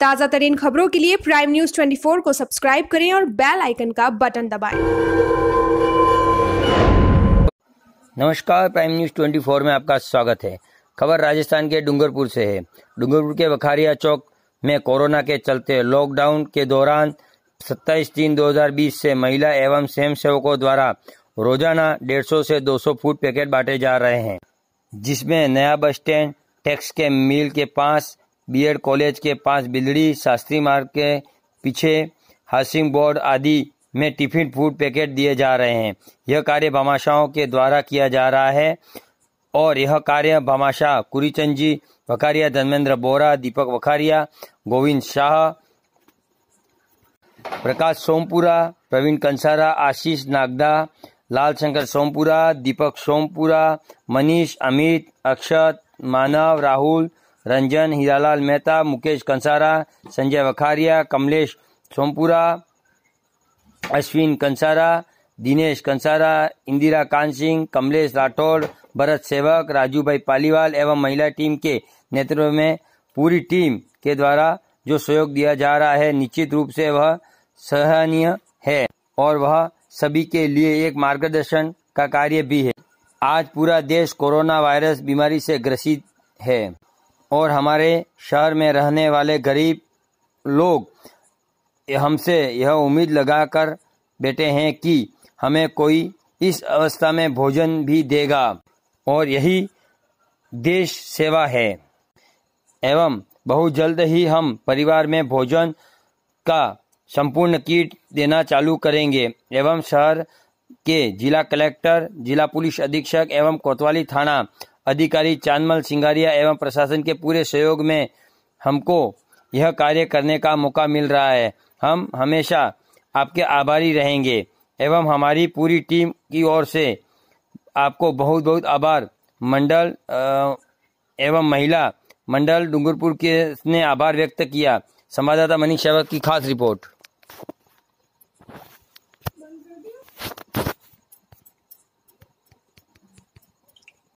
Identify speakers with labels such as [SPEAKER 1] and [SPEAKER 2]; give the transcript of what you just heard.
[SPEAKER 1] ताज़ा तरीन खबरों के लिए प्राइम न्यूज़ 24 को सब्सक्राइब करें और बेल आइकन का बटन दबाएं। नमस्कार प्राइम न्यूज़ 24 में आपका स्वागत है खबर राजस्थान के डूंगरपुर से है डूंगरपुर के बखारिया चौक में कोरोना के चलते लॉकडाउन के दौरान 27 तीन 2020 से महिला एवं स्वयं सेवकों द्वारा रोजाना 150 से 200 फूड पैकेट बांटे जा रहे हैं जिसमें नया बस स्टैंड टैक्स के मील के पास बीएड कॉलेज के पास बिलड़ी शास्त्री मार्ग के पीछे हाउसिंग बोर्ड आदि में टिफिन फूड पैकेट दिए जा रहे हैं यह कार्य भामाशाहों के द्वारा किया जा रहा है और यह कार्य भामाशाह कुरीचंद जी वखारिया धर्मेंद्र बोरा दीपक वखारिया गोविंद शाह प्रकाश सोमपुरा प्रवीण कंसारा आशीष नागदा लाल शंकर सोमपुरा दीपक सोमपुरा मनीष अमित अक्षत मानव राहुल रंजन हीरालाल मेहता मुकेश कंसारा संजय वखारिया कमलेश सोमपुरा अश्विन कंसारा दिनेश कंसारा इंदिरा कान सिंह कमलेश राठौर भरत सेवक राजू भाई पालीवाल एवं महिला टीम के नेतृत्व में पूरी टीम के द्वारा जो सहयोग दिया जा रहा है निश्चित रूप से वह सराहनीय है और वह सभी के लिए एक मार्गदर्शन का कार्य भी है आज पूरा देश कोरोना वायरस बीमारी से ग्रसित है और हमारे शहर में रहने वाले गरीब लोग हमसे यह उम्मीद लगाकर बैठे हैं कि हमें कोई इस अवस्था में भोजन भी देगा और यही देश सेवा है एवं बहुत जल्द ही हम परिवार में भोजन का संपूर्ण किट देना चालू करेंगे एवं शहर के जिला कलेक्टर जिला पुलिस अधीक्षक एवं कोतवाली थाना अधिकारी चांदमल सिंगारिया एवं प्रशासन के पूरे सहयोग में हमको यह कार्य करने का मौका मिल रहा है हम हमेशा आपके आभारी रहेंगे एवं हमारी पूरी टीम की ओर से आपको बहुत बहुत आभार मंडल एवं महिला मंडल डूंगरपुर के ने आभार व्यक्त किया संवाददाता मनीष शेवक की खास रिपोर्ट